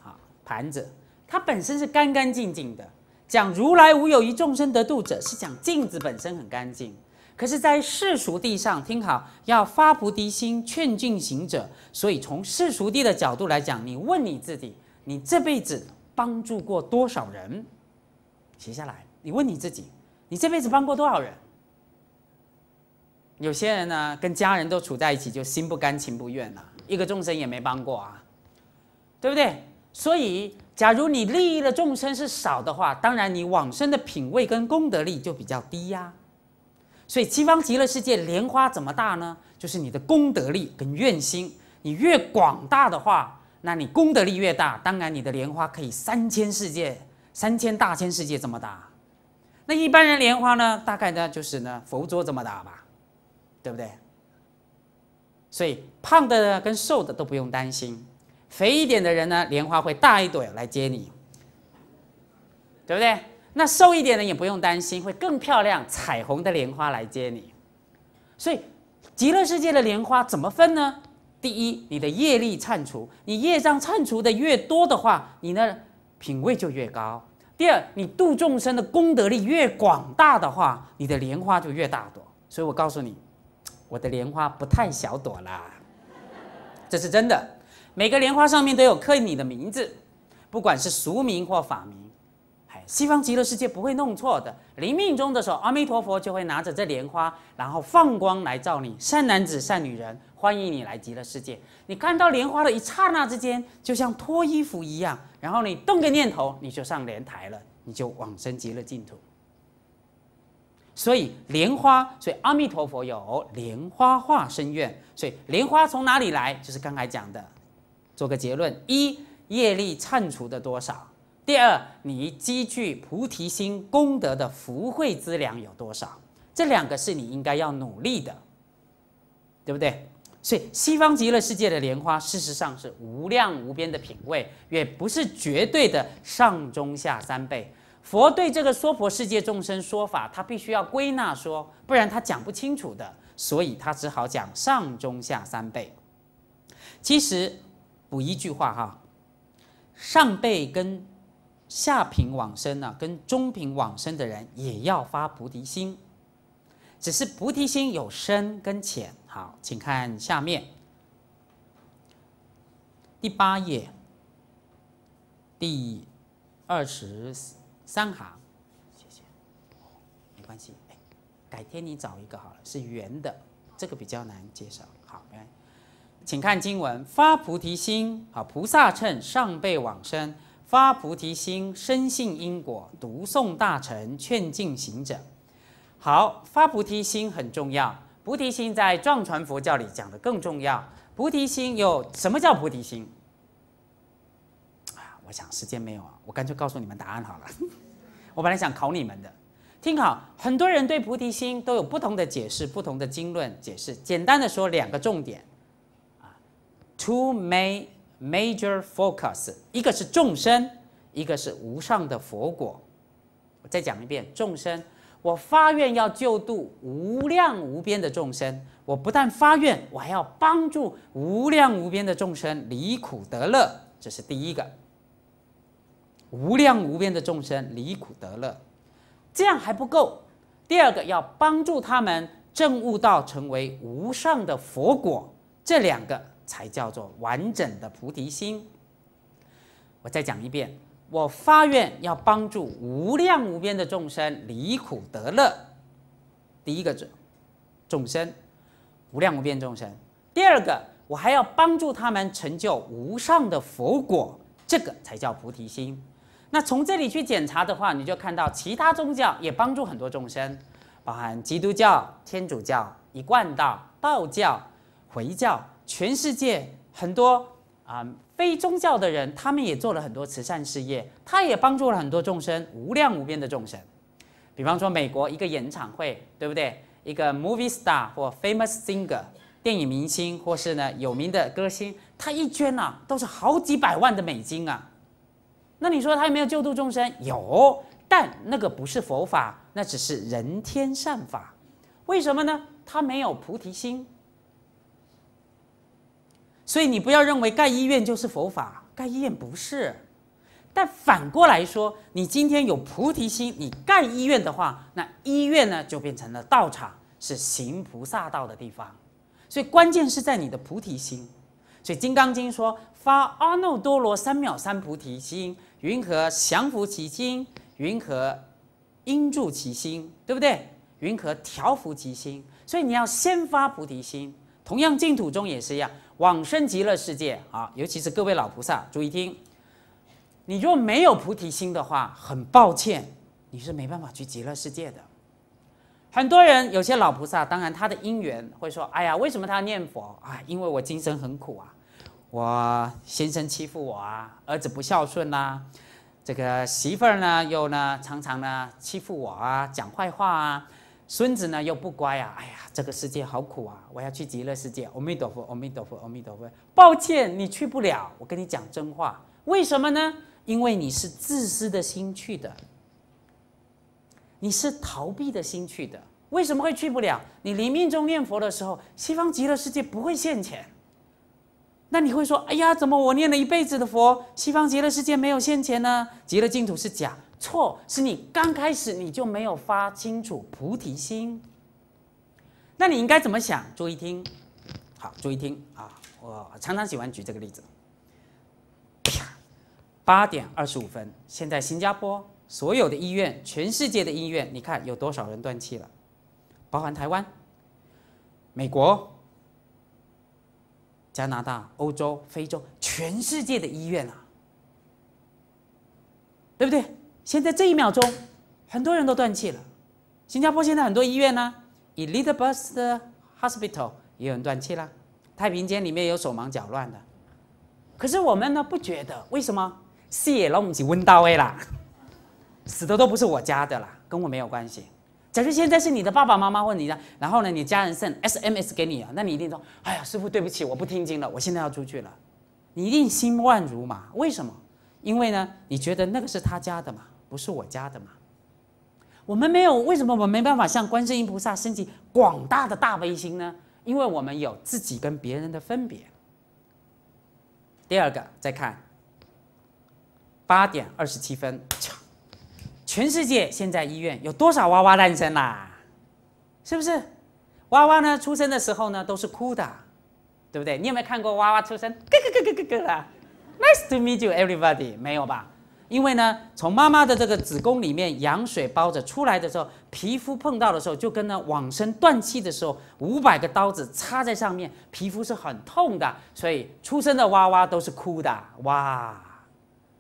好盘子，它本身是干干净净的。讲如来无有一众生得度者，是讲镜子本身很干净。可是，在世俗地上听好，要发菩提心，劝进行者。所以，从世俗地的角度来讲，你问你自己：你这辈子帮助过多少人？写下来。你问你自己：你这辈子帮过多少人？有些人呢，跟家人都处在一起，就心不甘情不愿了，一个众生也没帮过啊，对不对？所以，假如你利益的众生是少的话，当然你往生的品位跟功德力就比较低呀。所以西方极乐世界莲花怎么大呢？就是你的功德力跟愿心，你越广大的话，那你功德力越大，当然你的莲花可以三千世界、三千大千世界这么大。那一般人莲花呢，大概呢就是呢佛桌这么大吧，对不对？所以胖的跟瘦的都不用担心，肥一点的人呢，莲花会大一朵来接你，对不对？那瘦一点的也不用担心，会更漂亮。彩虹的莲花来接你，所以极乐世界的莲花怎么分呢？第一，你的业力忏除，你业障忏除的越多的话，你那品位就越高。第二，你度众生的功德力越广大的话，你的莲花就越大朵。所以我告诉你，我的莲花不太小朵啦，这是真的。每个莲花上面都有刻你的名字，不管是俗名或法名。西方极乐世界不会弄错的，临命终的时候，阿弥陀佛就会拿着这莲花，然后放光来照你。善男子、善女人，欢迎你来极乐世界。你看到莲花的一刹那之间，就像脱衣服一样，然后你动个念头，你就上莲台了，你就往生极乐净土。所以莲花，所以阿弥陀佛有莲花化身愿。所以莲花从哪里来？就是刚才讲的，做个结论：一业力忏除的多少。第二，你积聚菩提心功德的福慧资粮有多少？这两个是你应该要努力的，对不对？所以西方极乐世界的莲花，事实上是无量无边的品位，也不是绝对的上中下三辈。佛对这个娑婆世界众生说法，他必须要归纳说，不然他讲不清楚的，所以他只好讲上中下三辈。其实，补一句话哈，上辈跟。下品往生呢，跟中品往生的人也要发菩提心，只是菩提心有深跟浅。好，请看下面第八页第二十三行。谢谢，没关系。哎，改天你找一个好了，是圆的，这个比较难介绍。好，没关系。请看经文，发菩提心啊，菩萨乘上辈往生。发菩提心，深信因果，读诵大乘，劝进行者。好，发菩提心很重要。菩提心在藏传佛教里讲的更重要。菩提心有什么叫菩提心？啊，我想时间没有啊，我干脆告诉你们答案好了。我本来想考你们的，听好，很多人对菩提心都有不同的解释，不同的经论解释。简单的说，两个重点啊，two main。Major focus，一个是众生，一个是无上的佛果。我再讲一遍，众生，我发愿要救度无量无边的众生。我不但发愿，我还要帮助无量无边的众生离苦得乐。这是第一个，无量无边的众生离苦得乐。这样还不够，第二个要帮助他们证悟到成为无上的佛果。这两个。才叫做完整的菩提心。我再讲一遍，我发愿要帮助无量无边的众生离苦得乐。第一个是众生，无量无边众生。第二个，我还要帮助他们成就无上的佛果。这个才叫菩提心。那从这里去检查的话，你就看到其他宗教也帮助很多众生，包含基督教、天主教、一贯道、道教、回教。全世界很多啊非宗教的人，他们也做了很多慈善事业，他也帮助了很多众生，无量无边的众生。比方说美国一个演唱会，对不对？一个 movie star 或 famous singer，电影明星或是呢有名的歌星，他一捐呐都是好几百万的美金啊。那你说他有没有救度众生？有，但那个不是佛法，那只是人天善法。为什么呢？他没有菩提心。所以你不要认为盖医院就是佛法，盖医院不是。但反过来说，你今天有菩提心，你盖医院的话，那医院呢就变成了道场，是行菩萨道的地方。所以关键是在你的菩提心。所以《金刚经》说：“发阿耨多罗三藐三菩提心，云何降伏其心？云何应住其心？对不对？云何调伏其心？”所以你要先发菩提心。同样，净土中也是一样。往生极乐世界啊，尤其是各位老菩萨，注意听。你若没有菩提心的话，很抱歉，你是没办法去极乐世界的。很多人有些老菩萨，当然他的因缘会说：“哎呀，为什么他念佛啊？因为我今生很苦啊，我先生欺负我啊，儿子不孝顺啊，这个媳妇儿呢又呢常常呢欺负我啊，讲坏话啊。”孙子呢又不乖呀！哎呀，这个世界好苦啊！我要去极乐世界，阿弥陀佛，阿弥陀佛，阿弥陀佛。抱歉，你去不了，我跟你讲真话，为什么呢？因为你是自私的心去的，你是逃避的心去的。为什么会去不了？你临命中念佛的时候，西方极乐世界不会现钱。那你会说，哎呀，怎么我念了一辈子的佛，西方极乐世界没有现钱呢？极乐净土是假。错，是你刚开始你就没有发清楚菩提心。那你应该怎么想？注意听，好，注意听啊！我常常喜欢举这个例子。八点二十五分，现在新加坡所有的医院，全世界的医院，你看有多少人断气了？包含台湾、美国、加拿大、欧洲、非洲，全世界的医院啊，对不对？现在这一秒钟，很多人都断气了。新加坡现在很多医院呢，以 Little Bus Hospital 也有人断气了，太平间里面有手忙脚乱的。可是我们呢不觉得，为什么？四也们已经温到位啦，死的都不是我家的啦，跟我没有关系。假如现在是你的爸爸妈妈问你的，然后呢你家人送 SMS 给你，那你一定说：哎呀，师傅对不起，我不听经了，我现在要出去了。你一定心乱如麻，为什么？因为呢，你觉得那个是他家的嘛？不是我家的吗？我们没有为什么我们没办法向观世音菩萨升起广大的大悲心呢？因为我们有自己跟别人的分别。第二个，再看八点二十七分，全世界现在医院有多少娃娃诞生啦？是不是娃娃呢？出生的时候呢都是哭的，对不对？你有没有看过娃娃出生？Nice 啦 to meet you, everybody，没有吧？因为呢，从妈妈的这个子宫里面羊水包着出来的时候，皮肤碰到的时候，就跟呢往生断气的时候，五百个刀子插在上面，皮肤是很痛的。所以出生的娃娃都是哭的哇！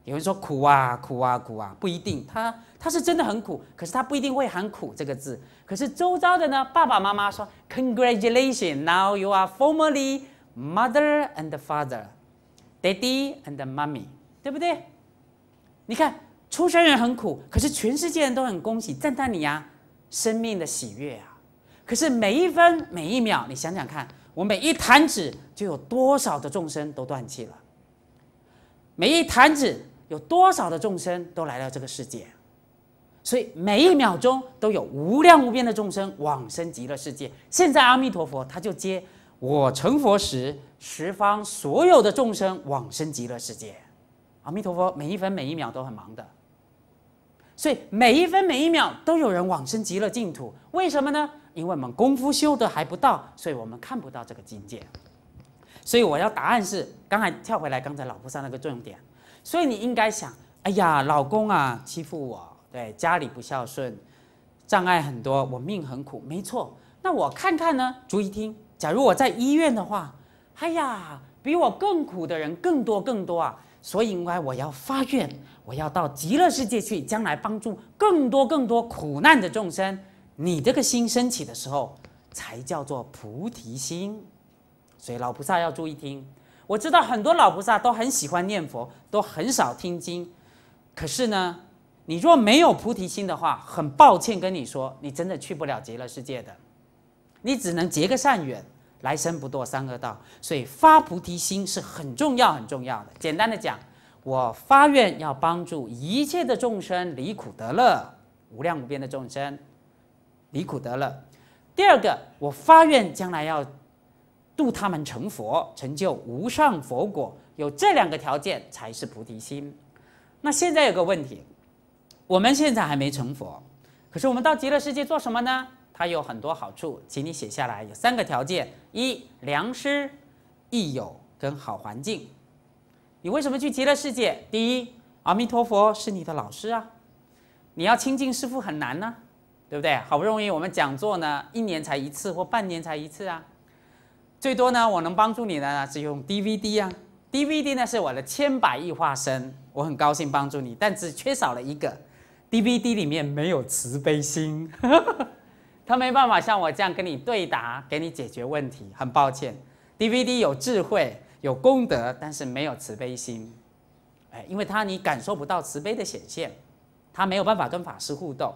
有人说苦啊苦啊苦啊，不一定，他他是真的很苦，可是他不一定会喊苦这个字。可是周遭的呢，爸爸妈妈说：“Congratulations, now you are formally mother and father, daddy and mummy，对不对？”你看，出生人很苦，可是全世界人都很恭喜赞叹你呀，生命的喜悦啊！可是每一分每一秒，你想想看，我每一坛子就有多少的众生都断气了，每一坛子有多少的众生都来到这个世界，所以每一秒钟都有无量无边的众生往生极乐世界。现在阿弥陀佛他就接我成佛时，十方所有的众生往生极乐世界。阿弥陀佛，每一分每一秒都很忙的，所以每一分每一秒都有人往生极乐净土。为什么呢？因为我们功夫修得还不到，所以我们看不到这个境界。所以我要答案是，刚才跳回来，刚才老夫山那个重点。所以你应该想，哎呀，老公啊欺负我，对，家里不孝顺，障碍很多，我命很苦。没错，那我看看呢，注意听。假如我在医院的话，哎呀，比我更苦的人更多更多啊。所以，因我要发愿，我要到极乐世界去，将来帮助更多更多苦难的众生。你这个心升起的时候，才叫做菩提心。所以，老菩萨要注意听。我知道很多老菩萨都很喜欢念佛，都很少听经。可是呢，你若没有菩提心的话，很抱歉跟你说，你真的去不了极乐世界的，你只能结个善缘。来生不堕三恶道，所以发菩提心是很重要、很重要的。简单的讲，我发愿要帮助一切的众生离苦得乐，无量无边的众生离苦得乐。第二个，我发愿将来要度他们成佛，成就无上佛果。有这两个条件才是菩提心。那现在有个问题，我们现在还没成佛，可是我们到极乐世界做什么呢？它有很多好处，请你写下来。有三个条件：一、良师益友跟好环境。你为什么去极乐世界？第一，阿弥陀佛是你的老师啊。你要亲近师父很难呢，对不对？好不容易我们讲座呢，一年才一次或半年才一次啊。最多呢，我能帮助你的呢，是用 DVD 啊。DVD 呢，是我的千百亿化身，我很高兴帮助你，但只缺少了一个。DVD 里面没有慈悲心。他没办法像我这样跟你对答，给你解决问题。很抱歉，DVD 有智慧，有功德，但是没有慈悲心。哎，因为他你感受不到慈悲的显现，他没有办法跟法师互动。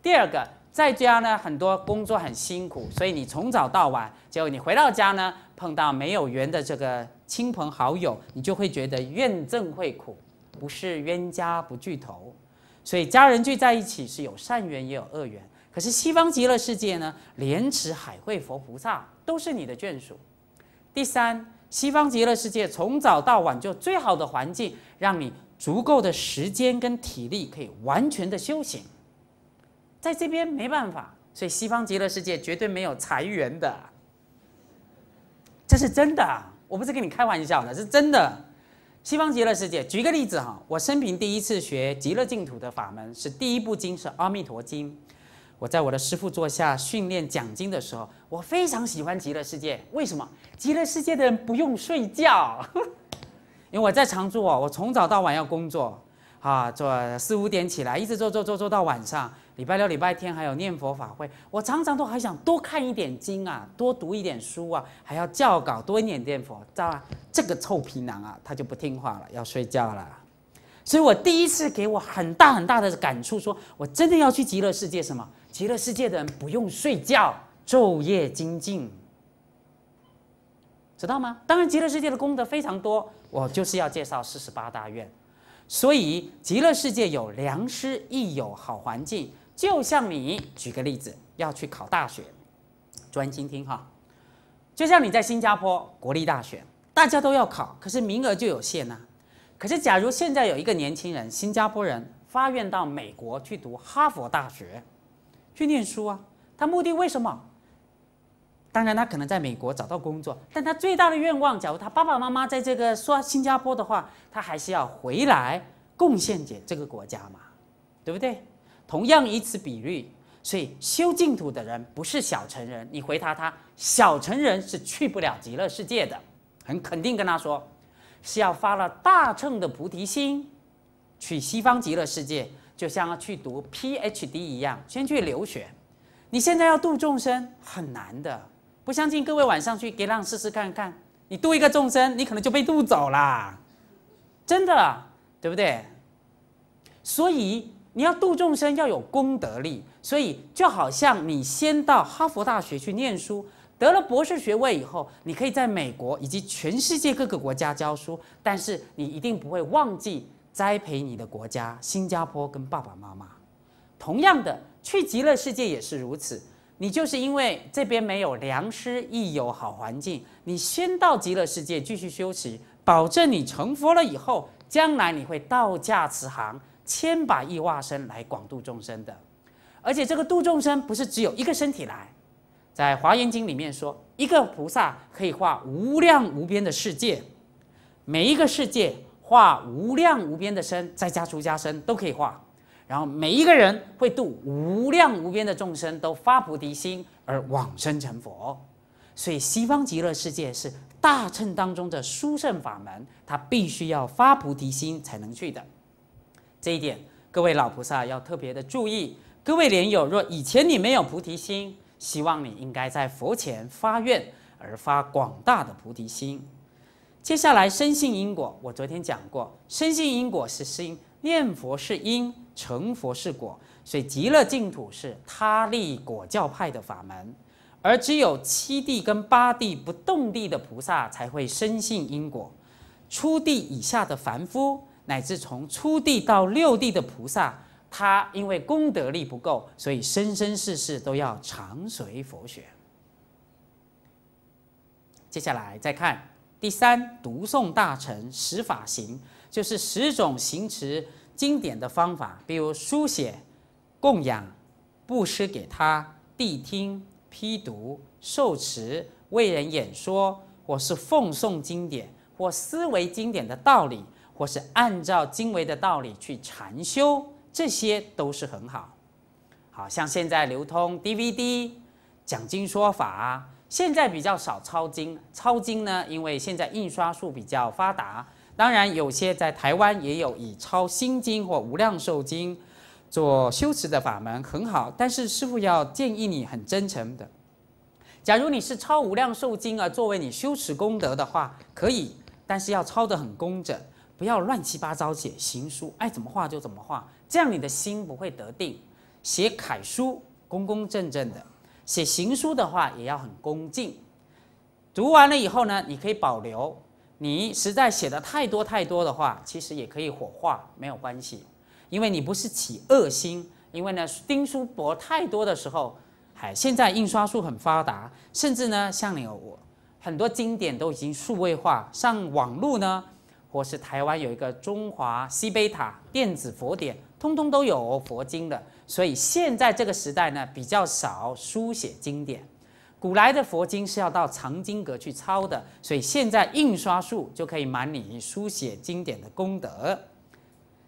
第二个，在家呢，很多工作很辛苦，所以你从早到晚，结果你回到家呢，碰到没有缘的这个亲朋好友，你就会觉得怨憎会苦。不是冤家不聚头，所以家人聚在一起是有善缘也有恶缘。可是西方极乐世界呢，莲池海会佛菩萨都是你的眷属。第三，西方极乐世界从早到晚就最好的环境，让你足够的时间跟体力可以完全的修行。在这边没办法，所以西方极乐世界绝对没有裁员的，这是真的。我不是跟你开玩笑的，是真的。西方极乐世界，举个例子哈，我生平第一次学极乐净土的法门，是第一部经是《阿弥陀经》。我在我的师傅座下训练讲经的时候，我非常喜欢极乐世界。为什么？极乐世界的人不用睡觉，因为我在常住哦，我从早到晚要工作啊，做四五点起来，一直做做做做到晚上。礼拜六、礼拜天还有念佛法会，我常常都还想多看一点经啊，多读一点书啊，还要教稿多念念佛，知道吧？这个臭皮囊啊，他就不听话了，要睡觉了。所以我第一次给我很大很大的感触，说我真的要去极乐世界，什么？极乐世界的人不用睡觉，昼夜精进，知道吗？当然，极乐世界的功德非常多，我就是要介绍四十八大愿。所以，极乐世界有良师益友、好环境。就像你举个例子，要去考大学，专心听哈。就像你在新加坡国立大学，大家都要考，可是名额就有限呐。可是，假如现在有一个年轻人，新加坡人发愿到美国去读哈佛大学。去念书啊，他目的为什么？当然，他可能在美国找到工作，但他最大的愿望，假如他爸爸妈妈在这个说新加坡的话，他还是要回来贡献给这个国家嘛，对不对？同样以此比率，所以修净土的人不是小成人。你回答他，小成人是去不了极乐世界的，很肯定跟他说，是要发了大乘的菩提心，去西方极乐世界。就像要去读 PhD 一样，先去留学。你现在要度众生很难的，不相信？各位晚上去给让试试看看，你度一个众生，你可能就被度走啦，真的，对不对？所以你要度众生要有功德力。所以就好像你先到哈佛大学去念书，得了博士学位以后，你可以在美国以及全世界各个国家教书，但是你一定不会忘记。栽培你的国家，新加坡跟爸爸妈妈，同样的，去极乐世界也是如此。你就是因为这边没有良师益友好环境，你先到极乐世界继续修持，保证你成佛了以后，将来你会道驾慈航，千百亿化身来广度众生的。而且这个度众生不是只有一个身体来，在华严经里面说，一个菩萨可以化无量无边的世界，每一个世界。画无量无边的身，再加粗加深都可以画。然后每一个人会度无量无边的众生，都发菩提心而往生成佛。所以西方极乐世界是大乘当中的殊胜法门，它必须要发菩提心才能去的。这一点，各位老菩萨要特别的注意。各位莲友，若以前你没有菩提心，希望你应该在佛前发愿而发广大的菩提心。接下来，深信因果。我昨天讲过，深信因果是心，念佛是因，成佛是果。所以，极乐净土是他利果教派的法门，而只有七地跟八地不动地的菩萨才会深信因果。初地以下的凡夫，乃至从初地到六地的菩萨，他因为功德力不够，所以生生世世都要长随佛学。接下来再看。第三，读诵大乘十法行，就是十种行持经典的方法，比如书写、供养、布施给他、谛听、批读、受持、为人演说。或是奉诵经典，或思维经典的道理，或是按照经文的道理去禅修，这些都是很好。好像现在流通 DVD，讲经说法。现在比较少抄经，抄经呢，因为现在印刷术比较发达。当然，有些在台湾也有以抄心经或无量寿经做修持的法门，很好。但是师傅要建议你很真诚的。假如你是抄无量寿经而作为你修持功德的话，可以，但是要抄得很工整，不要乱七八糟写行书，爱怎么画就怎么画，这样你的心不会得定。写楷书，工工正正的。写行书的话也要很恭敬，读完了以后呢，你可以保留。你实在写的太多太多的话，其实也可以火化，没有关系，因为你不是起恶心。因为呢，丁书薄太多的时候，哎，现在印刷术很发达，甚至呢，像你我很多经典都已经数位化，上网络呢，或是台湾有一个中华西贝塔电子佛典，通通都有佛经的。所以现在这个时代呢，比较少书写经典。古来的佛经是要到藏经阁去抄的，所以现在印刷术就可以满你书写经典的功德。